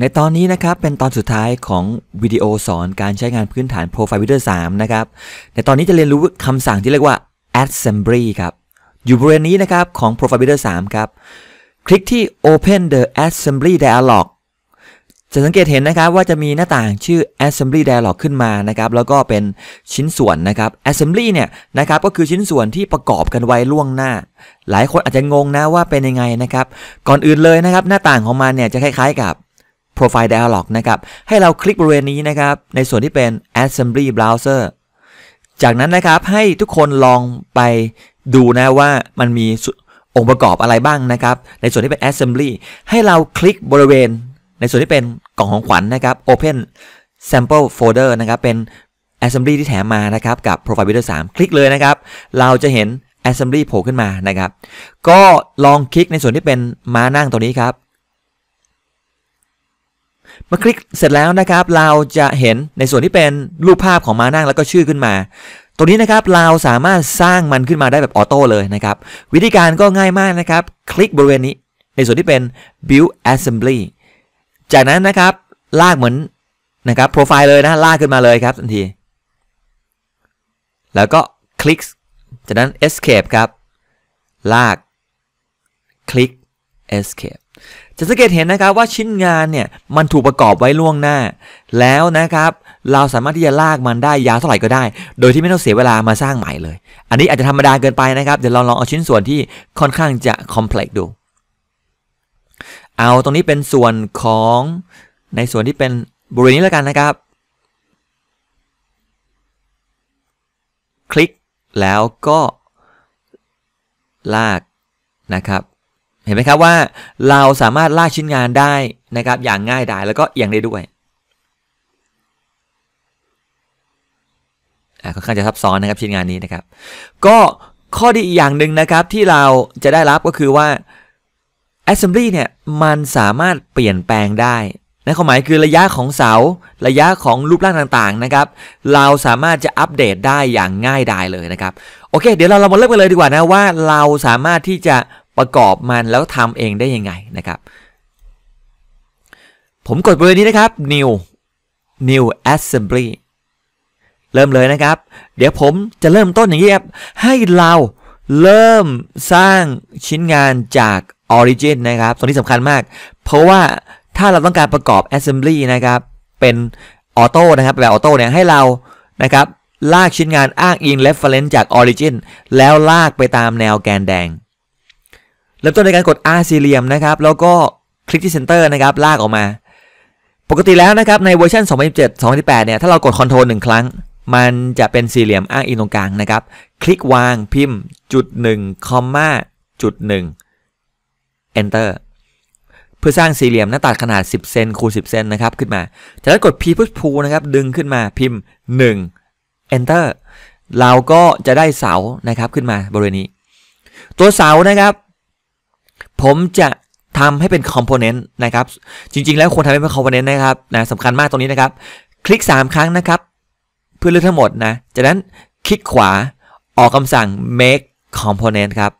ในตอนนี้นะครับ เป็นตอนสุดท้ายของวิดีโอสอนการใช้งานพื้นฐาน Profile Builder 3นะครับในตอนนี้จะเรียนรู้คำสั่งที่เรียกว่า assembly ครับอยู่บริเวณนี้นะครับของ Profile Builder 3ครับคลิกที่ Open the Assembly Dialog จะสังเกตเห็นนะครับว่าจะมีหน้าต่างชื่อ assembly dialog ขึ้นมานะครับแล้วก็เป็นชิ้นส่วนนะครับ assembly เนี่ยนะครับก็คือชิ้นส่วนที่ประกอบกันไว้ล่วงหน้า หลายคนอาจจะงงนะว่าเป็นยังไงนะครับก่อนอื่นเลยนะครับหน้าต่างของมันเนี่ยจะคล้ายๆ กับ Profile Dialog นะครับ ให้เราคลิกบริเวณนี้นะครับ ในส่วนที่เป็น Assembly Browser จากนั้นนะครับ ให้ทุกคนลองไปดูนะว่ามันมีองค์ประกอบอะไรบ้างนะครับ ในส่วนที่เป็น Assembly ให้เราคลิกบริเวณ ในส่วนที่เป็นกล่องของขวัญนนะครับ Open Sample Folder นะครับ เป็น Assembly ที่แถมมานะครับกับ Profile Builder 3 คลิกเลยนะครับ เราจะเห็น Assembly โผล่ขึ้นมานะครับ ก็ลองคลิกในส่วนที่เป็นม้านั่งตัวนี้ครับมาคลิกเสร็จแล้วนะครับ เราจะเห็นในส่วนที่เป็นรูปภาพของมานั่งแล้วก็ชื่อขึ้นมา ตรงนี้นะครับ เราสามารถสร้างมันขึ้นมาได้แบบออโต้เลยนะครับ วิธีการก็ง่ายมากนะครับ คลิกบริเวณนี้ ในส่วนที่เป็น build assembly จากนั้นนะครับ ลากเหมือนนะครับโปรไฟล์เลยนะลากขึ้นมาเลยครับทันที แล้วก็คลิก จากนั้น escape ครับ ลาก คลิก escape จะสังเกตเห็นนะครับว่าชิ้นงานเนี่ยมันถูกประกอบไว้ล่วงหน้า แล้วนะครับเราสามารถที่จะลากมันได้ยาวเท่าไหร่ก็ได้ โดยที่ไม่ต้องเสียเวลามาสร้างใหม่เลย อันนี้อาจจะธรรมดาเกินไปนะครับเดี๋ยวเราลองเอาชิ้นส่วนที่ค่อนข้างจะคอมเพล็กซ์ดู เอาตรงนี้เป็นส่วนของในส่วนที่เป็นบริเวณนี้แล้วกันนะครับ คลิกแล้วก็ ลากนะครับเห็นไหมครับว่าเราสามารถลากชิ้นงานได้นะครับ อย่างง่ายดายแล้วก็เอียงได้ด้วยค่อนข้างจะซับซ้อนนะครับชิ้นงานนี้นะครับ ก็ข้อดีอีกอย่างหนึ่งนะครับที่เราจะได้รับก็คือว่า assembly เนี่ยมันสามารถเปลี่ยนแปลงได้นะความหมายคือระยะของเสา ระยะของรูปร่างต่างๆนะครับ เราสามารถจะอัปเดตได้อย่างง่ายดายเลยนะครับโอเคเดี๋ยวเราเรามาเริ่มกันเลยดีกว่านะว่าเราสามารถที่จะประกอบมันแล้วทำเองได้ยังไงนะครับ ผมกดบริเวณนี้นะครับ new new assembly เริ่มเลยนะครับ เดี๋ยวผมจะเริ่มต้นอย่างนี้ครับ ให้เราเริ่มสร้างชิ้นงานจาก origin นะครับตรงนี้สำคัญมาก เพราะว่าถ้าเราต้องการประกอบ assembly นะครับ เป็นออโต้นะครับ แบบออโต้เนี่ย ให้เรา นะครับ ลากชิ้นงานอ้างอิง reference จาก origin แล้วลากไปตามแนวแกนแดงเริ่มต้นในการกด R สี่เหลี่ยมนะครับ แล้วก็คลิกที่เซนเตอร์นะครับ ลากออกมา ปกติแล้วนะครับ ในเวอร์ชัน2017 2 8เนี่ย ถ้าเรากดคอนโทรลหนึ่งครั้ง มันจะเป็นสี่เหลี่ยมอ้างอิงตรงกลางนะครับ คลิกวางพิมพ์จุด1คอมมาจุด1 enter เพื่อสร้างสี่เหลี่ยมหน้าตัดขนาด 10 เซนคูณ10 เซนนะครับ ขึ้นมาจากนั้นกด P พุชพูนะครับ ดึงขึ้นมา พิมพ์ 1 enter เราก็จะได้เสานะครับ ขึ้นมาบริเวณนี้ ตัวเสานะครับผมจะทำให้เป็นคอมโพเนนต์นะครับ จริงๆแล้วควรทำให้เป็นคอมโพเนนต์นะครับนะสำคัญมากตรงนี้นะครับ คลิก 3 ครั้งนะครับ เพื่อเลือกทั้งหมดนะ จากนั้นคลิกขวาออกคำสั่ง make component ครับ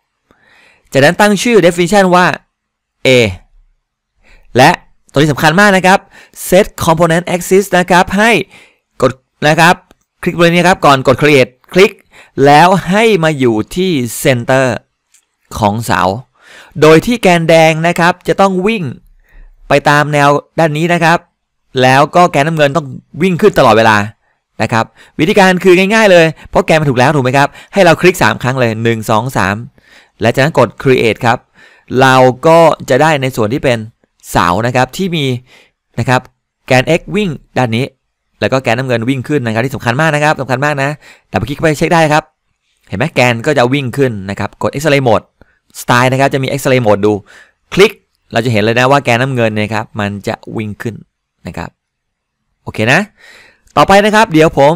จากนั้นตั้งชื่อ definition ว่า a และตัวนี้สำคัญมากนะครับ set component axis นะครับ ให้กดนะครับ คลิกบรนี้ครับ ก่อนกด create คลิก แล้วให้มาอยู่ที่ center ของเสาโดยที่แกนแดงนะครับจะต้องวิ่งไปตามแนวด้านนี้นะครับ แล้วก็แกนน้ำเงินต้องวิ่งขึ้นตลอดเวลานะครับวิธีการคือง่ายๆเลยเพราะแกนมันถูกแล้วถูกไหมครับ ให้เราคลิก 3 ครั้งเลย 1 2 3 และจากนั้นกด create ครับเราก็จะได้ในส่วนที่เป็นเสานะครับที่มีนะครับแกน x วิ่งด้านนี้ แล้วก็แกนน้ำเงินวิ่งขึ้นนะครับ ที่สำคัญมากนะครับสำคัญมากนะดับเบิลคลิกไปเช็คได้ครับเห็นไหมแกนก็จะวิ่งขึ้นนะครับกด x ray mode สไตล์นะครับจะมีเอ็กซเรย์โหมดดู คลิกเราจะเห็นเลยนะว่าแกนน้ำเงินนะครับ มันจะวิ่งขึ้นนะครับโอเคนะต่อไปนะครับเดี๋ยวผม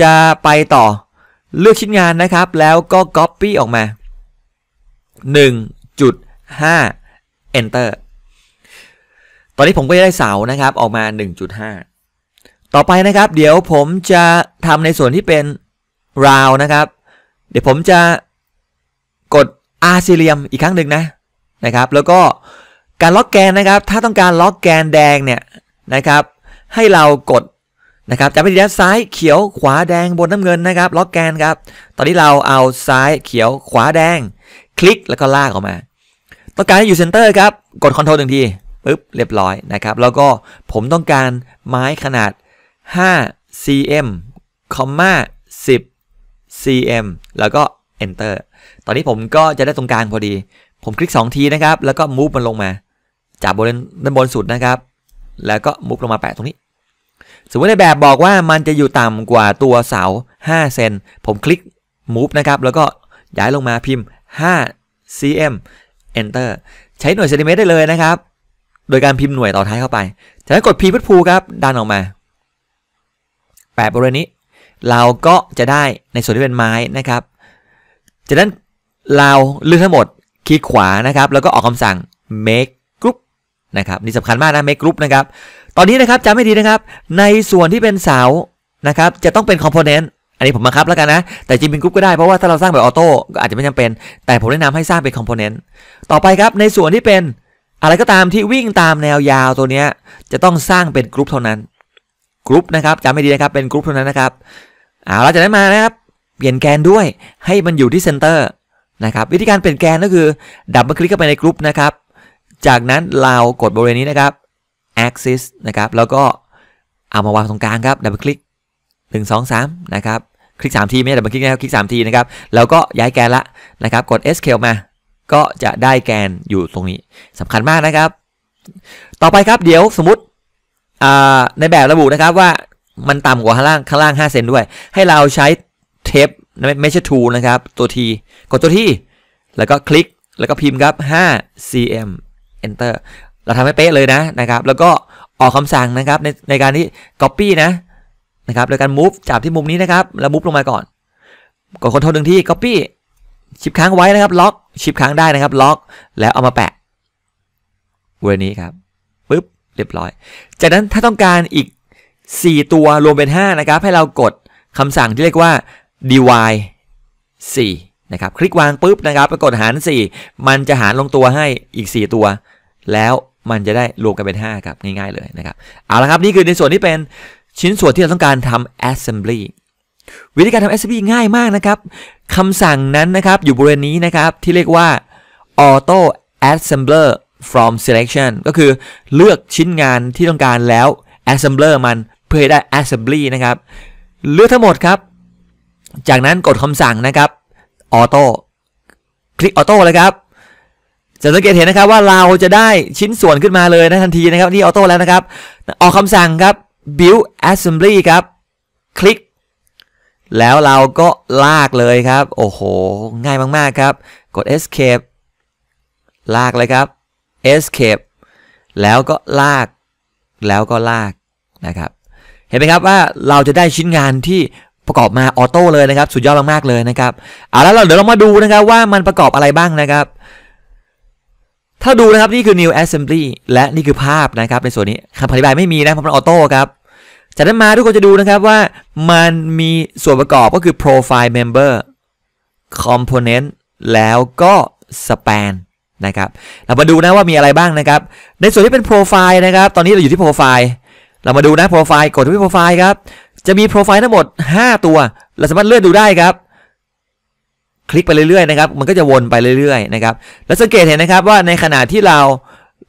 จะไปต่อเลือกชิ้นงานนะครับ แล้วก็ Copy ออกมา 1.5 Enter ตอนนี้ผมก็ได้เสานะครับออกมา 1.5 ต่อไปนะครับเดี๋ยวผมจะทำในส่วนที่เป็นราวนะครับเดี๋ยวผมจะกดอาร์ซิเลียม อีกครั้งหนึ่งนะนะครับแล้วก็การล็อกแกนนะครับ ถ้าต้องการล็อกแกนแดงเนี่ยนะครับ ให้เรากดนะครับจะไปที่ด้านซ้ายเขียวขวาแดงบนน้ำเงินนะครับล็อกแกนครับตอนนี้เราเอาซ้ายเขียวขวาแดง คลิกแล้วก็ลากออกมา ต้องการให้อยู่เซนเตอร์ครับกดคอนโทรลหนึ่งทีปึ๊บเรียบร้อยนะครับ แล้วก็ผมต้องการไม้ขนาด5 cm 10 cm แล้วก็ enter ตอนนี้ผมก็จะได้ตรงกลางพอดี ผมคลิก 2 ทีนะครับ แล้วก็มูฟมันลงมาจากบนด้านบนสุดนะครับ แล้วก็มูฟลงมาแปะตรงนี้ สมมติในแบบบอกว่ามันจะอยู่ต่ำกว่าตัวเสา5เซน ผมคลิกมูฟนะครับ แล้วก็ย้ายลงมาพิมพ์5 cm enter ใช้หน่วยเซนติเมตรได้เลยนะครับ โดยการพิมพ์หน่วยต่อท้ายเข้าไป จากนั้นกด p พืชภูครับดันออกมาแปะบริเวณนี้ เราก็จะได้ในส่วนที่เป็นไม้นะครับ จากนั้นเราเลือกทั้งหมดคลิกขวานะครับ แล้วก็ออกคำสั่ง make group นะครับนี่สำคัญมากนะ make group นะครับ ตอนนี้นะครับจำให้ดีนะครับ ในส่วนที่เป็นเสานะครับ จะต้องเป็น component อันนี้ผมบังคับแล้วกันนะ แต่จริงเป็นกรุ๊ปก็ได้เพราะว่าถ้าเราสร้างแบบออโต้ก็อาจจะไม่จำเป็นแต่ผมแนะนำให้สร้างเป็นคอมโพเนนต์ต่อไปครับในส่วนที่เป็นอะไรก็ตามที่วิ่งตามแนวยาวตัวนี้จะต้องสร้างเป็นกรุ๊ปเท่านั้นกรุ๊ปนะครับจำให้ดีนะครับเป็นกรุ๊ปเท่านั้นนะครับเอาเราจะได้มานะครับเปลี่ยนแกนด้วยให้มันอยู่ที่เซนเตอร์นะครับวิธีการเปลี่ยนแกนก็คือ ดับเบิลคลิกเข้าไปในกรุ๊ปนะครับจากนั้นเรากดบริเวณนี้นะครับ axis นะครับแล้วก็เอามาวางตรงกลางครับดับเบิลคลิก 1 2 3นะครับคลิก 3 ทีไม่ใช่ดับเบิลคลิกนะครับคลิก3ทีนะครับแล้วก็ย้ายแกนละนะครับกด S a ค e มาก็จะได้แกนอยู่ตรงนี้สำคัญมากนะครับ ต่อไปครับเดี๋ยวสมมติในแบบระบุนะครับว่ามันต่ำกว่าข้างล่างข้างล่าง5เซนด้วย ให้เราใช้เทปไม่ใช่ to นะครับ ตัว t กดตัว t แล้วก็คลิก แล้วก็พิมพ์ครับ5 cm enter เราทำให้เป๊ะเลยนะนะครับ แล้วก็ออกคำสั่งนะครับในในการที่ copy นะนะครับโดยการ move จับที่มุมนี้นะครับแล้ว move ลงมาก่อน กดคอนโทรลหนึ่งที่ copy ชิปค้างไว้นะครับล็อกชิปค้างได้นะครับล็อกแล้วเอามาแปะเวอร์นี้ครับ ปึ๊บ เรียบร้อย จากนั้นถ้าต้องการอีก 4 ตัวรวมเป็น5นะครับให้เรากดคำสั่งที่เรียกว่า dy 4นะครับ คลิกวางปุ๊บนะครับปกดหาร 4 มันจะหารลงตัวให้อีก 4 ตัว แล้วมันจะได้รวมกันเป็น5ครับ ง่ายๆเลยนะครับ เอาละครับ นี่คือในส่วนที่เป็นชิ้นส่วนที่เราต้องการทำ assembly วิธีการทำ assembly ง่ายมากนะครับคำสั่งนั้นนะครับ อยู่บริเวณนี้นะครับ ที่เรียกว่า auto assembler from selection ก็คือเลือกชิ้นงานที่ต้องการแล้ว assembler มันเพื่อให้ได้ assembly นะครับ เลือกทั้งหมดครับจากนั้นกดคำสั่งนะครับออโต้คลิกออโต้เลยครับ จะสังเกตเห็นนะครับว่าเราจะได้ชิ้นส่วนขึ้นมาเลยนะทันทีนะครับที่ออโต้แล้วนะครับออกคำสั่งครับ build assembly ครับคลิก แล้วเราก็ลากเลยครับโอ้โหง่ายมากๆครับ กด escape ลากเลยครับ escape แล้วก็ลากแล้วก็ลากนะครับ เห็นไหมครับว่าเราจะได้ชิ้นงานที่ประกอบมาออโต้เลยนะครับสุดยอดมากๆเลยนะครับเอาแล้วเราเดี๋ยวเรามาดูนะครับว่ามันประกอบอะไรบ้างนะครับ ถ้าดูนะครับนี่คือ new assembly และนี่คือภาพนะครับ ในส่วนนี้คำอธิบายไม่มีนะเพราะมันออโต้ครับจากนั้นมาทุกคนจะดูนะครับว่ามันมีส่วนประกอบก็คือ profile member component แล้วก็ span นะครับ เรามาดูนะว่ามีอะไรบ้างนะครับ ในส่วนที่เป็น profile นะครับตอนนี้เราอยู่ที่ profile เรามาดูนะ profile กดที่ profile ครับจะมีโปรไฟล์ทั้งหมด 5 ตัว เราสามารถเลื่อนดูได้ครับ คลิกไปเรื่อยๆนะครับ มันก็จะวนไปเรื่อยๆนะครับ แล้วสังเกตเห็นนะครับว่าในขณะที่เรา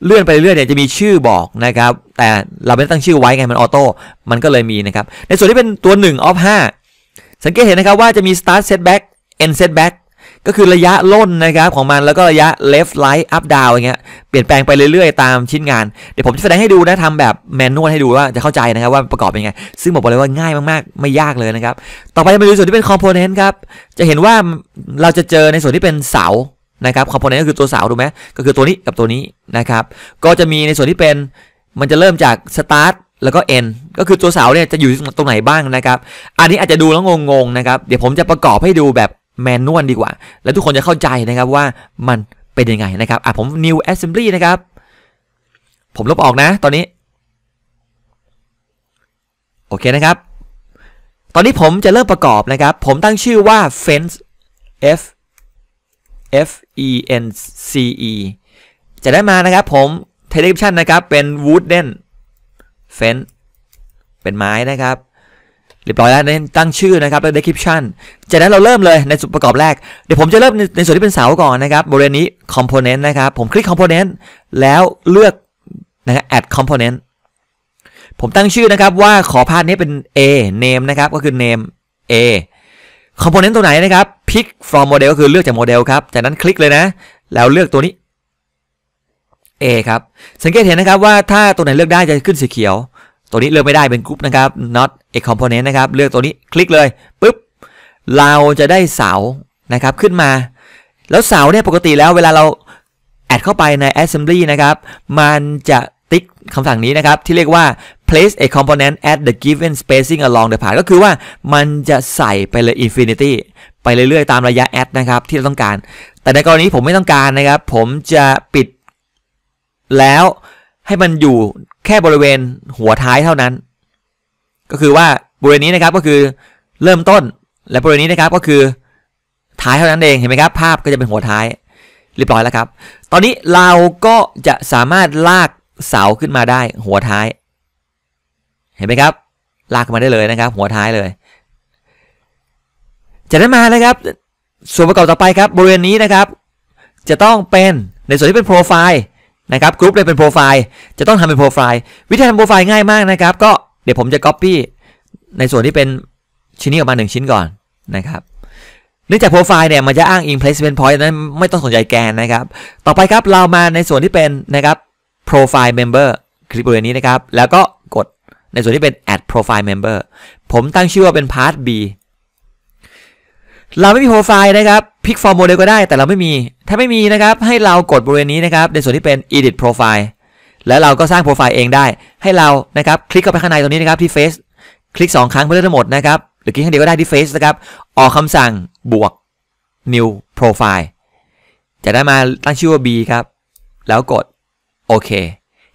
เลื่อนไปเรื่อยๆเนี่ยจะมีชื่อบอกนะครับ แต่เราไม่ตั้งชื่อไว้ไง มันออโต้ มันก็เลยมีนะครับ ในส่วนที่เป็นตัว 1 of 5 สังเกตเห็นนะครับว่าจะมี start setback end setback ก็คือระยะล่นนะครับของมันแล้วก็ระยะ left right up down อย่างเงี้ยเปลี่ยนแปลงไปเรื่อยๆตามชิ้นงานเดี๋ยวผมจะแสดงให้ดูนะทำแบบแมนนวลให้ดูว่าจะเข้าใจนะครับว่าประกอบเป็นไง ซึ่งบอกเลยว่าง่ายมากๆไม่ยากเลยนะครับ ต่อไปจะไปดูส่วนที่เป็นคอมโพเนนต์ครับ จะเห็นว่าเราจะเจอในส่วนที่เป็นเสานะครับคอมโพเนนต์ก็คือตัวเสาถูกไหมก็คือตัวนี้กับตัวนี้นะครับ ก็จะมีในส่วนที่เป็นมันจะเริ่มจาก start แล้วก็ n ก็คือตัวเสาเนี่ยจะอยู่ตรงไหนบ้างนะครับอันนี้อาจจะดูแล้วงงๆนะครับเดี๋ยวผมจะประกอบให้ดูแบบแมนนวลดีกว่า แล้วทุกคนจะเข้าใจนะครับว่ามันเป็นยังไงนะครับ อ่ะ ผม new assembly นะครับ ผมลบออกนะ ตอนนี้ โอเคนะครับ ตอนนี้ผมจะเริ่มประกอบนะครับ ผมตั้งชื่อว่า fence f f e n c e จะได้มานะครับผม description นะครับ เป็น wooden fence เป็นไม้นะครับเรียบร้อยแล้วได้ตั้งชื่อนะครับและ description จากนั้นเราเริ่มเลยในส่วนประกอบแรก เดี๋ยวผมจะเริ่มในส่วนที่เป็นเสาก่อนนะครับบริเวณนี้ component นะครับผมคลิก component แล้วเลือกนะครับ add component ผมตั้งชื่อนะครับว่าขอพาดนี้เป็น A name นะครับก็คือ name A component ตัวไหนนะครับ pick from model ก็คือเลือกจากโมเดลครับจากนั้นคลิกเลยนะ แล้วเลือกตัวนี้ A ครับสังเกตเห็นนะครับว่าถ้าตัวไหนเลือกได้จะขึ้นสีเขียวตัวนี้เลือกไม่ได้เป็นกรุ๊ปนะครับ not a component นะครับเลือกตัวนี้คลิกเลยปุ๊บเราจะได้เสานะครับขึ้นมา แล้วเสาเนี่ยปกติแล้วเวลาเราแอดเข้าไปใน assembly นะครับมันจะติ๊กคำสั่งนี้นะครับ ที่เรียกว่า place a component at the given spacing along the path ก็คือว่ามันจะใส่ไปเลย infinity ไปเรื่อยๆตามระยะ add นะครับที่เราต้องการ แต่ในกรณีผมไม่ต้องการนะครับ ผมจะปิดแล้วให้มันอยู่แค่บริเวณหัวท้ายเท่านั้น ก็คือว่าบริเวณนี้นะครับก็คือเริ่มต้นและบริเวณนี้นะครับ ก็คือ ท้ายเท่านั้นเองเห็นไหมครับภาพก็จะเป็นหัวท้ายเรียบร้อยแล้วครับ ตอนนี้เราก็จะสามารถลากเสาขึ้นมาได้ หัวท้าย เห็นไหมครับ ลากมาได้เลยนะครับ หัวท้ายเลย จะได้มานะครับ ส่วนประกอบต่อไปครับบริเวณนี้นะครับ จะต้องเป็นในส่วนที่เป็นโปรไฟล์นะครับกรุ๊ปเลยเป็นโปรไฟล์จะต้องทำเป็นโปรไฟล์วิธีทำโปรไฟล์ง่ายมากนะครับ ก็เดี๋ยวผมจะก๊อปปี้ในส่วนที่เป็นชิ้นนี้ออกมา 1 ชิ้นก่อนนะครับเนื่องจากโปรไฟล์เนี่ยมันจะอ้างอิง placement point นั้นไม่ต้องสนใจแกนนะครับ ต่อไปครับเรามาในส่วนที่เป็นนะครับ profile member คลิปบริเวณนี้นะครับ แล้วก็กดในส่วนที่เป็น add profile member ผมตั้งชื่อว่าเป็น part b เราไม่มีโปรไฟล์นะครับพิกฟอร์มโมเดลก็ได้ แต่เราไม่มี ถ้าไม่มีนะครับ ให้เรากดบริเวณนี้นะครับ ในส่วนที่เป็น edit profile แล้วเราก็สร้างโปรไฟล์เองได้ ให้เรานะครับ คลิกเข้าไปข้างในตรงนี้นะครับที่ face คลิก 2 ครั้งเพื่อทั้งหมดนะครับหรือคลิกครั้งเดียวก็ได้ที่ face นะครับ ออกคำสั่ง บวก new profile จะได้มาตั้งชื่อว่า b ครับ แล้วกดโอเค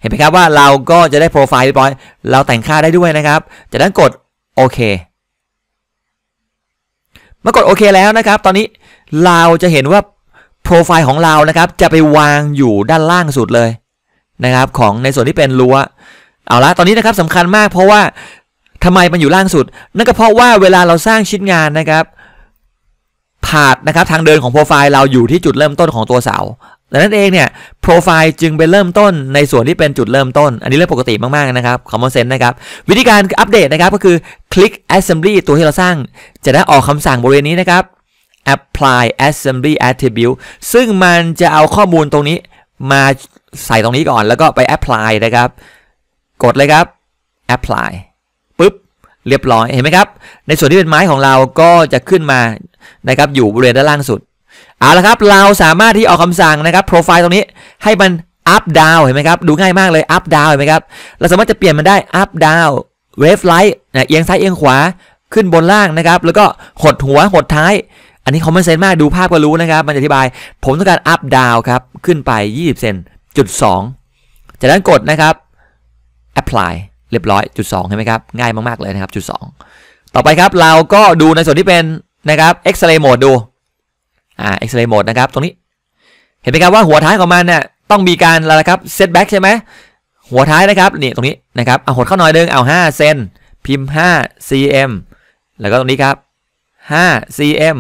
เห็นไหมครับว่าเราก็จะได้โปรไฟล์เรียบร้อยเราแต่งค่าได้ด้วยนะครับจากนั้นกดโอเคมื่อกดโอเคแล้วนะครับตอนนี้เราจะเห็นว่าโปรไฟล์ของเรานะครับจะไปวางอยู่ด้านล่างสุดเลยนะครับของในส่วนที่เป็นรั้วเอาละตอนนี้นะครับสำคัญมากเพราะว่าทำไมมันอยู่ล่างสุดนั่นก็เพราะว่าเวลาเราสร้างชิ้นงานนะครับผาดนะครับทางเดินของโปรไฟล์เราอยู่ที่จุดเริ่มต้นของตัวเสาดังนั้นเองเนี่ยโปรไฟล์จึงไปเริ่มต้นในส่วนที่เป็นจุดเริ่มต้น อันนี้เรื่องปกติมากๆนะครับคอมมอนเซนต์นะครับ วิธีการอัปเดตนะครับก็คือคลิก assembly ตัวที่เราสร้างจะได้ออกคำสั่งบริเวณนี้นะครับ apply assembly attribute ซึ่งมันจะเอาข้อมูลตรงนี้มาใส่ตรงนี้ก่อน แล้วก็ไป apply นะครับกดเลยครับ apply ปุ๊บ เรียบร้อยเห็นไหมครับ ในส่วนที่เป็นไม้ของเราก็จะขึ้นมานะครับอยู่บริเวณด้านล่างสุดเอาละครับเราสามารถที่ออกคำสั่งนะครับโปรไฟล์ตรงนี้ให้มันอัพดาวเห็นไหมครับดูง่ายมากเลยอัพดาวเห็นไหมครับเราสามารถจะเปลี่ยนมันได้อัพดาวเวฟไลท์เอียงซ้ายเอียงขวาขึ้นบนล่างนะครับแล้วก็ หดหัว หดท้าย อันนี้คอมมมนเซนมาก ดูภาพก็รู้นะครับมันอธิบายผมต้องการอัพดาวครับขึ้นไป 20 เซนจุดสองจากนั้นกดนะครับ apply เรียบร้อยจุดสองเห็นไหมครับ ง่ายมากๆเลยนะครับจุดสองต่อไปครับเราก็ดูในส่วนที่เป็นนะครับ X-ray mode ดูอ่าเอ็กซเรย์โหมดนะครับ ตรงนี้เห็นไหมครับ ว่าหัวท้ายของมันเนี่ยต้องมีการอะไรครับเซตแบ็กใช่ไหมหัวท้ายนะครับ นี่ตรงนี้นะครับเอาหดเข้าหน่อยนึง เอา5เซนพิมพ์5 cm แล้วก็ตรงนี้ครับ5 cm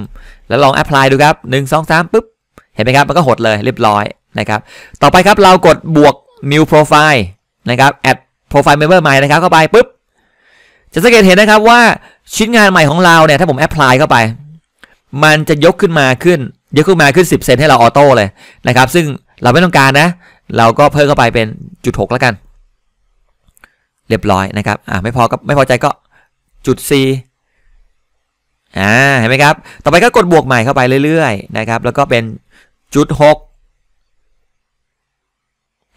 แล้วลองแอพพลายดูครับ 1 2 3ปุ๊บเห็นไหมครับ มันก็หดเลยเรียบร้อยนะครับ ต่อไปครับเรากดบวก new profile นะครับ add profile member ใหม่นะครับเข้าไปปุ๊บจะสังเกตเห็นนะครับว่าชิ้นงานใหม่ของเราเนี่ยถ้าผมแอพพลายเข้าไปมันจะยกขึ้นมาขึ้นยกขึ้นมาขึ้น10เซนให้เราออโต้เลยนะครับ ซึ่งเราไม่ต้องการนะ เราก็เพิ่มเข้าไปเป็นจุดหกแล้วกัน เรียบร้อยนะครับอ่าไม่พอก็ไม่พอใจก็จุด C อ่าเห็นไหมครับ ต่อไปก็กดบวกใหม่เข้าไปเรื่อยๆ นะครับแล้วก็เป็นจุดหก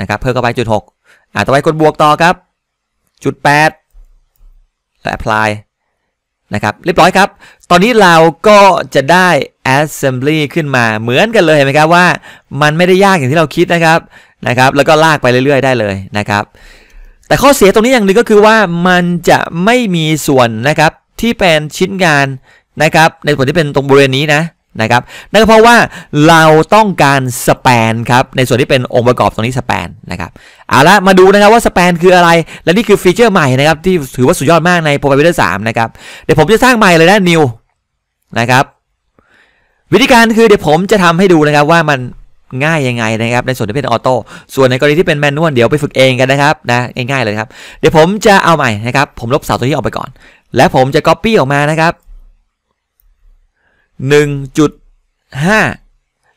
นะครับเพิ่มเข้าไปจุดหกอ่าต่อไปกดบวกต่อครับจุดแปดและ apply นะครับเรียบร้อยครับ ตอนนี้เราก็จะได้ assembly ขึ้นมาเหมือนกันเลยเห็นไหมครับว่ามันไม่ได้ยากอย่างที่เราคิดนะครับนะครับ แล้วก็ลากไปเรื่อยๆได้เลยนะครับ แต่ข้อเสียตรงนี้อย่างหนึ่งก็คือว่ามันจะไม่มีส่วนนะครับที่เป็นชิ้นงานนะครับ ในส่วนที่เป็นตรงบริเวณนี้นะนะครับนั่นก็เพราะว่าเราต้องการสแปนครับในส่วนที่เป็นองค์ประกอบตรงนี้สแปนนะครับ เอาละมาดูนะครับว่าสแปนคืออะไร และนี่คือฟีเจอร์ใหม่นะครับที่ถือว่าสุดยอดมากในโปรไ์เวอร์สามนะครับเดี๋ยวผมจะสร้างใหม่เลยนะนิวนะครับวิธีการคือเดี๋ยวผมจะทำให้ดูนะครับว่ามันง่ายยังไงนะครับ ในส่วนที่เป็นออโต้ส่วนในกรณีที่เป็นแมนนวลเดี๋ยวไปฝึกเองกันนะครับนะง่ายๆเลยครับเดี๋ยวผมจะเอาใหม่นะครับผมลบเสาตัวนี้ออกไปก่อน และผมจะก๊อปปี้ออกมานะครับ1.5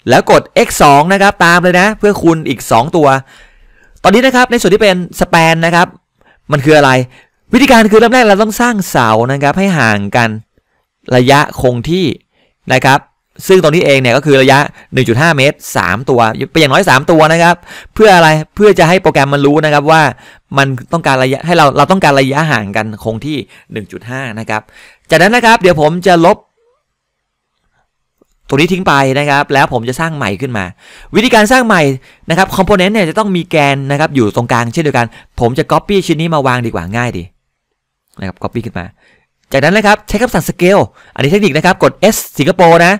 แล้วกด x 2นะครับตามเลยนะเพื่อคูณอีก 2 ตัว ตอนนี้นะครับในส่วนที่เป็นสแปนนะครับมันคืออะไรวิธีการคือเริ่มแรกเราต้องสร้างเสานะครับให้ห่างกันระยะคงที่นะครับ ซึ่งตรงนี้เองเนี่ยก็คือระยะ 1.5 เมตร 3 ตัวไปอย่างน้อย 3 ตัวนะครับเพื่ออะไรเพื่อจะให้โปรแกรมมันรู้นะครับว่ามันต้องการระยะให้เราเราต้องการระยะห่างกันคงที่ 1.5นะครับจากนั้นนะครับเดี๋ยวผมจะลบตัวนี้ทิ้งไปนะครับ แล้วผมจะสร้างใหม่ขึ้นมา วิธีการสร้างใหม่นะครับคอมโพเนนต์เนี่ยจะต้องมีแกนนะครับอยู่ตรงกลางเช่นเดียวกัน ผมจะ Copy ชิ้นนี้มาวางดีกว่าง่ายดีนะครับ Copy ขึ้นมา จากนั้นนะครับใช้คำสั่ง scale อันนี้เทคนิคนะครับกด S สิงคโปร์นะ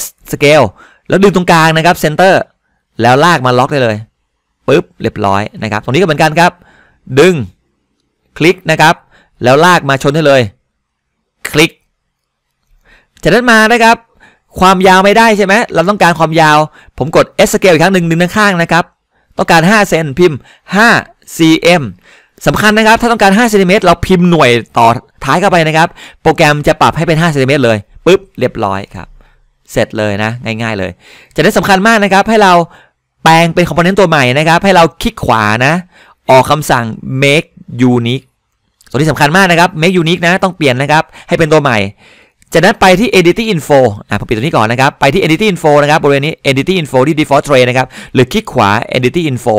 S scale แล้วดึงตรงกลางนะครับ center แล้วลากมาล็อกได้เลยปุ๊บ เรียบร้อยนะครับตรงนี้ก็เหมือนกันครับ ดึง คลิกนะครับ แล้วลากมาชนได้เลย คลิกจากนั้นมานะครับความยาวไม่ได้ใช่ไหม เราต้องการความยาว ผมกด S scale อีกครั้งหนึ่งหนึ่งด้านข้างนะครับ ต้องการ5เซนพิมพ์ 5 cm สำคัญนะครับ ถ้าต้องการ5เซนติเมตรเราพิมพ์หน่วยต่อท้ายเข้าไปนะครับ โปรแกรมจะปรับให้เป็น5เซนติเมตรเลยปุ๊บ เรียบร้อยครับ เสร็จเลยนะง่าย ๆเลย จะได้สำคัญมากนะครับ ให้เราแปลงเป็นคอมโพเนนต์ตัวใหม่นะครับ ให้เราคลิกขวานะ ออกคำสั่ง make unique ตัวนี้สำคัญมากนะครับ make unique นะต้องเปลี่ยนนะครับ ให้เป็นตัวใหม่จากนั้นไปที่ Entity Info อ่ะผมปิดตรงนี้ก่อนนะครับ ไปที่ Entity Info นะครับบริเวณนี้ Entity Info ที่ Default Tray นะครับ หรือคลิกขวา Entity Info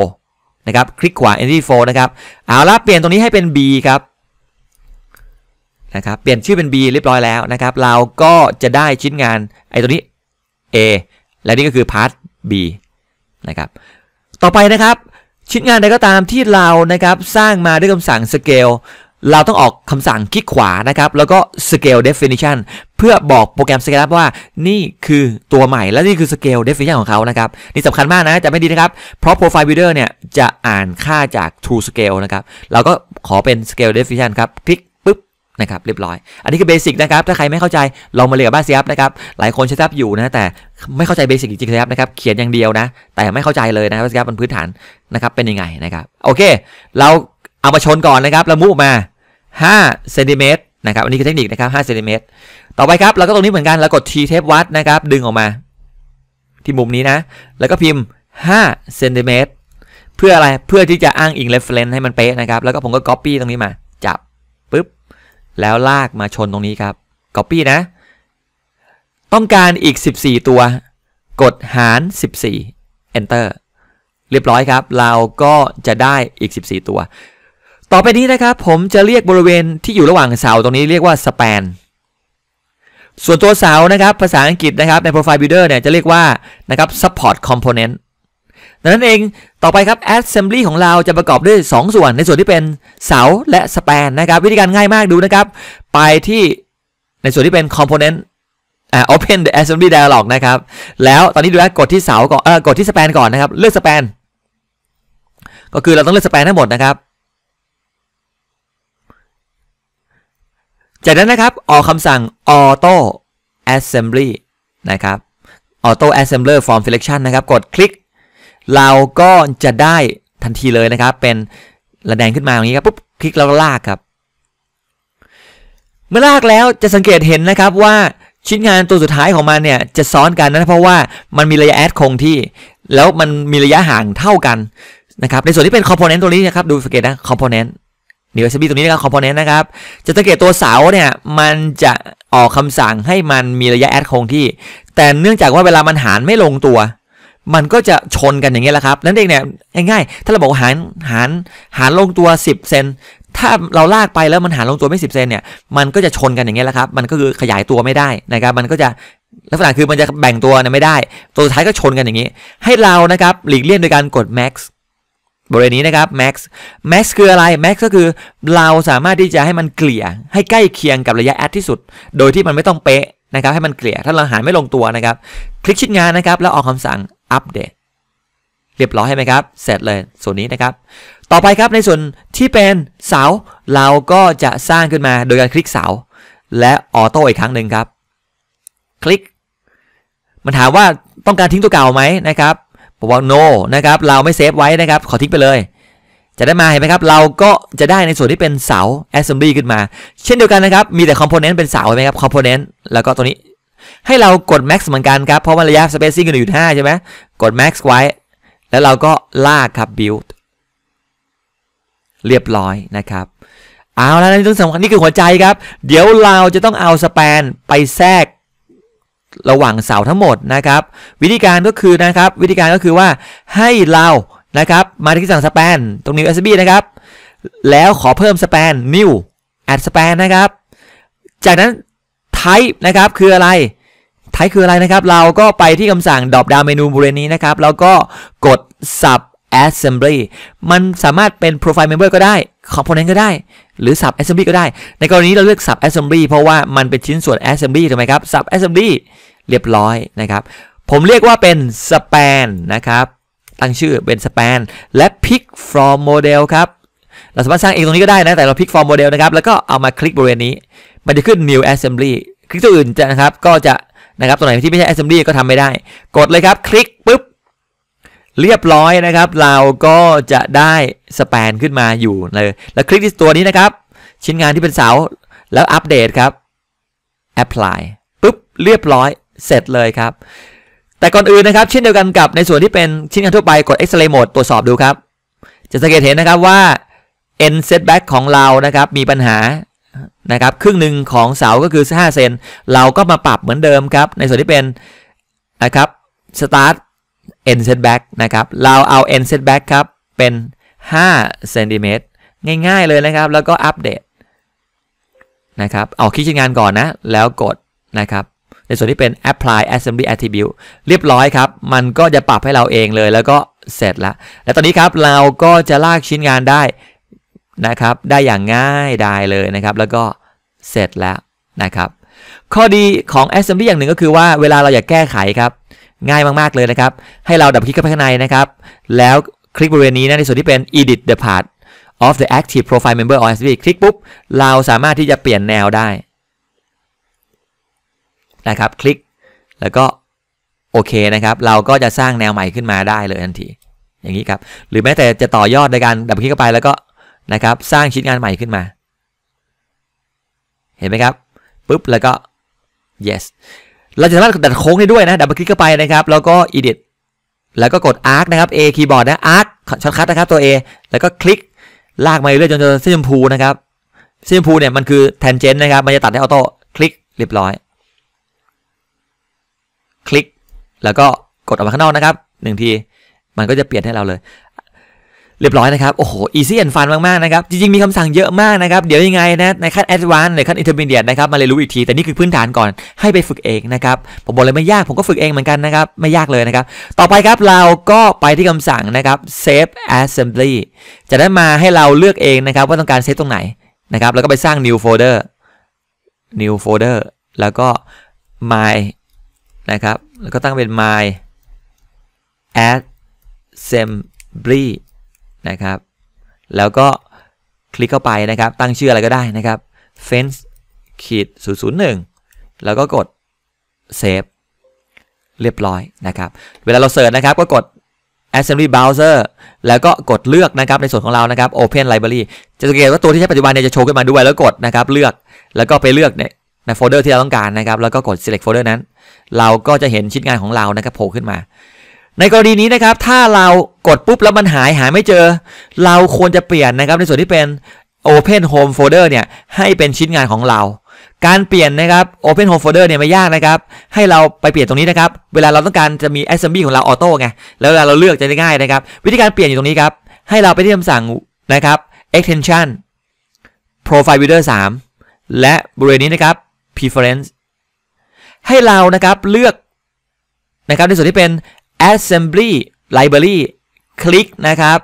นะครับคลิกขวา Entity Info นะครับเอาละเปลี่ยนตรงนี้ให้เป็น B ครับนะครับเปลี่ยนชื่อเป็น B เรียบร้อยแล้วนะครับเราก็จะได้ชิ้นงานไอ้ตัวนี้ A และนี่ก็คือ Part B นะครับต่อไปนะครับชิ้นงานใดก็ตามที่เรานะครับสร้างมาด้วยคำสั่ง Scale เราต้องออกคำสั่งคลิกขวานะครับแล้วก็ scale definition เพื่อบอกโปรแกรม scale ว่านี่คือตัวใหม่และนี่คือ scale definition ของเขานะครับนี่สำคัญมากนะจะไม่ดีนะครับ เพราะ profile builder เนี่ยจะอ่านค่าจาก true scale นะครับเราก็ขอเป็น scale definition ครับ คลิกปึ๊บนะครับ เรียบร้อย อันนี้คือเบสิกนะครับ ถ้าใครไม่เข้าใจ ลองมาเรียนกับบ้านเซียบนะครับ หลายคนใช้ทับอยู่นะ แต่ไม่เข้าใจเบสิกจริงๆครับนะครับเขียนอย่างเดียวนะแต่ไม่เข้าใจเลยนะครับเซียบมนพื้นฐานนะครับเป็นยังไงนะครับโอเค เราเอามาชนก่อนนะครับแล้วมุมา5เซนติเมตรนะครับอันนี้คือเทคนิคนะครับ5เซนติเมตรต่อไปครับเราก็ตรงนี้เหมือนกันเรากด t เทปวัดนะครับดึงออกมา ที่มุมนี้นะ แล้วก็พิมพ์5เซนติเมตรเพื่ออะไรเพื่อที่จะอ้างอิง reference ให้มันเป๊ะนะครับ แล้วก็ผมก็ copy ตรงนี้มา จับ ปึ๊บ แล้วลากมาชนตรงนี้ครับ copy นะ ต้องการอีก 14 ตัว กดหาร 14 enter เรียบร้อยครับ เราก็จะได้อีก 14 ตัวต่อไปนี้นะครับผมจะเรียกบริเวณที่อยู่ระหว่างเสา ตรงนี้เรียกว่าสแปนส่วนตัวเสานะครับภาษาอังกฤษนะครับใน Profile Builder เนี่ยจะเรียกว่านะครับ support component ดังนั้นเองต่อไปครับ assembly ของเราจะประกอบด้วย 2 ส่วน ในส่วนที่เป็นเสาและสแปนนะครับ วิธีการง่ายมากดูนะครับ ไปที่ในส่วนที่เป็น component อ่า open the assembly dialog นะครับ แล้วตอนนี้ดูแลกดที่เสาก่อนเออกดที่สแปนก่อนนะครับเลือกสแปน ก็คือเราต้องเลือกสแปนทั้งหมดนะครับจากนั้นนะครับออกคำสั่ง auto assembly นะครับ auto assembler form selection นะครับกดคลิก เราก็จะได้ทันทีเลยนะครับเป็นระแดงขึ้นมาอย่างนี้ครับปุ๊บคลิกแล้วลากครับเมื่อลากแล้วจะสังเกตเห็นนะครับว่าชิ้นงานตัวสุดท้ายของมันเนี่ยจะซ้อนกันนะเพราะว่ามันมีระยะแอดคงที่ แล้วมันมีระยะห่างเท่ากันนะครับในส่วนที่เป็นคอมโพเนนต์ตัวนี้นะครับดูสังเกตนะคอมโพเนนต์เ๋นือ USB ตรงนี้นะครับคอมโพเนนต์นะครับ จะสังเกตตัวเสาเนี่ย มันจะออกคำสั่งให้มันมีระยะแอดคงที่ แต่เนื่องจากว่าเวลามันหารไม่ลงตัว มันก็จะชนกันอย่างเงี้ยแหละครับ นั่นเองเนี่ย ง่ายๆ ถ้าเราบอกหารหารหารลงตัว10เซนถ้าเราลากไปแล้วมันหารลงตัวไม่ 10เซนเนี่ย มันก็จะชนกันอย่างเงี้ยแหละครับ มันก็คือขยายตัวไม่ได้นะครับ มันก็จะ ลักษณะคือมันจะแบ่งตัวนะไม่ได้ ตัวสุดท้ายก็ชนกันอย่างนี้ ให้เรานะครับหลีกเลี่ยงโดยการกด max บริเวณนี้นะครับ max max คืออะไร max ก็คือเราสามารถที่จะให้มันเกลี่ยให้ใกล้เคียงกับระยะแอดที่สุด โดยที่มันไม่ต้องเป๊ะนะครับ ให้มันเกลี่ยถ้าเราหารไม่ลงตัวนะครับ คลิกชิ้นงานนะครับ แล้วออกคำสั่งอัปเดตเรียบร้อยใช่ไหมครับ เสร็จเลยส่วนนี้นะครับต่อไปครับในส่วนที่เป็นเสา เราก็จะสร้างขึ้นมาโดยการคลิกเสา และออโต้อีกครั้งหนึ่งครับคลิก มันถามว่าต้องการทิ้งตัวเก่าไหมนะครับบอก no นะครับ เราไม่เซฟไว้นะครับ ขอทิ้งไปเลย จะได้มาเห็นไหมครับ เราก็จะได้ในส่วนที่เป็นเสา assembly ขึ้นมา เช่นเดียวกันนะครับ มีแต่ component เป็นเสาเห็นไหมครับ component แล้วก็ตัวนี้ ให้เรากด max เหมือนกันครับ เพราะว่าระยะ spacing กันอยู่ห้าใช่ไหม กด max ไว้ แล้วเราก็ลากครับ build เรียบร้อยนะครับ เอาแล้วนี่ต้องสำคัญนี่คือหัวใจครับ เดี๋ยวเราจะต้องเอาสแปนไปแทรกระหว่างเสาทั้งหมดนะครับ วิธีการก็คือนะครับวิธีการก็คือว่าให้เรานะครับ มาที่สั่งสแปนตรงนี้ USB นะครับ แล้วขอเพิ่มสแปน new add span นะครับจากนั้น type นะครับคืออะไร type คืออะไรนะครับ เราก็ไปที่คำสั่งดรอปดาวเมนูบริเวณนี้นะครับแล้วก็กด sub assembly มันสามารถเป็น profile member ก็ได้ component ก็ได้ หรือ sub assembly ก็ได้ ในกรณีเราเลือก sub assembly เพราะว่ามันเป็นชิ้นส่วน assembly ถูกไหมครับ sub assembly เรียบร้อยนะครับผมเรียกว่าเป็น span นะครับ ตั้งชื่อเป็น span และ pick from model ครับเราสามารถสร้างเองตรงนี้ก็ได้นะ แต่เรา pick from model นะครับแล้วก็เอามาคลิกบริเวณนี้ มันจะขึ้น new assembly คลิกตัวอื่นจะนะครับก็จะนะครับตัวไหนที่ไม่ใช่ assembly ก็ทำไม่ได้กดเลยครับคลิกปุ๊บเรียบร้อยนะครับเราก็จะได้ สแปนขึ้นมาอยู่เลย แล้วคลิกที่ตัวนี้นะครับชิ้นงานที่เป็นเสาแล้วอัปเดตครับ apply ปุ๊บ เรียบร้อยเสร็จเลยครับแต่ก่อนอื่นนะครับเช่นเดียวกันกับในส่วนที่เป็นชิ้นงานทั่วไป กด X-ray mode ตรวจสอบดูครับจะสังเกตเห็นนะครับว่า end setback ของเรานะครับมีปัญหานะครับครึ่งหนึ่งของเสาก็คือ5 เซน เราก็มาปรับเหมือนเดิมครับ ในส่วนที่เป็นนะครับ start n setback นะครับ เราเอา n setback ครับ เป็น5เซนติเมตรง่ายๆเลยนะครับ แล้วก็อัปเดตนะครับเอาคลิกชิ้งานก่อนนะ แล้วกดนะครับ ในส่วนที่เป็น apply assembly attribute เรียบร้อยครับ มันก็จะปรับให้เราเองเลยแล้วก็เสร็จละ และตอนนี้ครับ เราก็จะลากชิ้นงานได้นะครับ ได้อย่างง่ายดายเลยนะครับ แล้วก็เสร็จแล้วนะครับ ข้อดีของ assembly อย่างหนึ่งก็คือว่า เวลาเราอยากแก้ไขครับง่ายมากๆเลยนะครับให้เราดับคลิกเข้าไปข้างในนะครับ แล้วคลิกบริเวณนี้นะในส่วนที่เป็น edit the path of the active profile member or s v คลิกปุ๊บเราสามารถที่จะเปลี่ยนแนวได้นะครับคลิกแล้วก็ โอเคนะครับเราก็จะสร้างแนวใหม่ขึ้นมาได้เลยทันทีอย่างนี้ครับ หรือแม้แต่จะต่อยอดในการดับคลิกเข้าไปแล้วก็นะครับสร้างชิ้นงานใหม่ขึ้นมา เห็นไหมครับปุ๊บแล้วก็ yes เราจะสามารถดัดโค้งได้ด้วยนะดับเบิลคลิกเข้าไปนะครับ แล้วก็ edit แล้วก็กด arc นะครับ A คีย์บอร์ดนะ arc ช็อตคัทนะครับตัว A แล้วก็คลิกลากมาเรื่อยจนจนเส้นชมพูนะครับเส้นชมพูเนี่ยมันคือ tangent นะครับ มันจะตัดให้ออโต้คลิกเรียบร้อย คลิก แล้วก็กดออกมาข้างนอกนะครับหนึ่งทีมันก็จะเปลี่ยนให้เราเลยเรียบร้อยนะครับ โอ้โห อีซี่แอนฟันมาก ๆ นะครับ จริง ๆ มีคำสั่งเยอะมากนะครับ เดี๋ยวยังไงนะ ในขั้นแอดวานซ์ในขั้นอินเ n อร์มีเดียตนะครับ มาเรียนรู้อีกที แต่นี่คือพื้นฐานก่อน ให้ไปฝึกเองนะครับ ผมบอกเลยไม่ยาก ผมก็ฝึกเองเหมือนกันนะครับ ไม่ยากเลยนะครับ ต่อไปครับ เราก็ไปที่คำสั่งนะครับ save assembly จะได้มาให้เราเลือกเองนะครับว่าต้องการเซฟตรงไหนนะครับ แล้วก็ไปสร้าง new folder new folder แล้วก็ my นะครับ แล้วก็ตั้งเป็น my assembly นะครับแล้วก็คลิกเข้าไปนะครับตั้งชื่ออะไรก็ได้นะครับ fence ขีด001แล้วก็กด save เรียบร้อยนะครับเวลาเราเสิร์ชนะครับก็กด assembly browser แล้วก็กดเลือกนะครับในส่วนของเรานะครับ open library จะสังเกตว่าตัวที่ใช้ปัจจุบันเนี่ยจะโชว์ขึ้นมาด้วยแล้วกดนะครับเลือกแล้วก็ไปเลือกในในโฟลเดอร์ที่เราต้องการนะครับแล้วก็กด select folder นั้น เราก็จะเห็นชิ้นงานของเรานะครับโผล่ขึ้นมาในกรณีนี้นะครับถ้าเรากดปุ๊บแล้วมันหายหายไม่เจอ เราควรจะเปลี่ยนนะครับ ในส่วนที่เป็น Open Home Folder เนี่ยให้เป็นชิ้นงานของเรา การเปลี่ยนนะครับ Open Home Folder เนี่ยไม่ยากนะครับ ให้เราไปเปลี่ยนตรงนี้นะครับ เวลาเราต้องการจะมี Assembly ของเราออโต้ไงแล้วเวลาเราเลือกจะได้ง่ายนะครับวิธีการเปลี่ยนอยู่ตรงนี้ครับให้เราไปที่คำสั่งนะครับ Extension Profile Builder 3 และบริเวณนี้นะครับ Preference ให้เรานะครับเลือกนะครับในส่วนที่เป็น assembly library คลิกนะครับ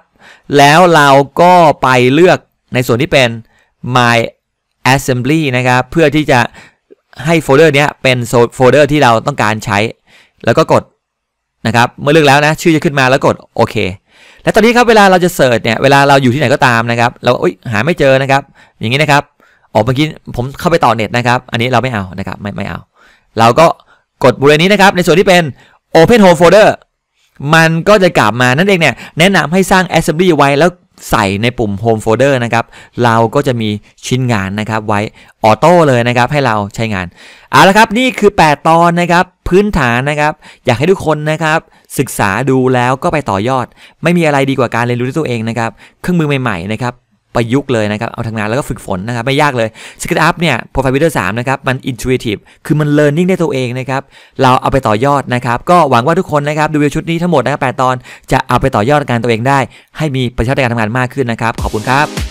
แล้วเราก็ไปเลือกในส่วนที่เป็น my assembly นะครับ เพื่อที่จะให้โฟลเดอร์นี้เป็นโฟลเดอร์ที่เราต้องการใช้ แล้วก็กดนะครับ เมื่อเลือกแล้วนะ ชื่อจะขึ้นมาแล้วกดโอเค และตอนนี้ครับเวลาเราจะเสิร์ชเนี่ย เวลาเราอยู่ที่ไหนก็ตามนะครับ เราหาไม่เจอ นะครับ อย่างนี้นะครับ ออกเมื่อกี้ผมเข้าไปต่อเน็ตนะครับ อันนี้เราไม่เอา นะครับ ไม่ไม่เอา เราก็กดบริเวณนี้นะครับ ในส่วนที่เป็น Open Home Folder มันก็จะกลับมานั่นเองเนี่ยแนะนำให้สร้าง assembly ไว้แล้วใส่ในปุ่ม Home Folder นะครับเราก็จะมีชิ้นงานนะครับไว้ออโต้เลยนะครับให้เราใช้งานเอาละครับนี่คือ 8 ตอนนะครับพื้นฐานนะครับ อยากให้ทุกคนนะครับ ศึกษาดูแล้วก็ไปต่อยอด ไม่มีอะไรดีกว่าการเรียนรู้ด้วยตัวเองนะครับ เครื่องมือใหม่ๆนะครับประยุกต์เลยนะครับ เอาทางนานแล้วก็ฝึกฝนนะครับ ไม่ยากเลย s k e t Up เนี่ย Profile Builder 3นะครับมัน intuitive คือมัน learning ได้ตัวเองนะครับ เราเอาไปต่อยอดนะครับ ก็หวังว่าทุกคนนะครับ ดูวิวชุดนี้ทั้งหมดนะครับแดตอน จะเอาไปต่อยอดการตัวเองได้ ให้มีประสิทธิภาพในการทำงานมากขึ้นนะครับ ขอบคุณครับ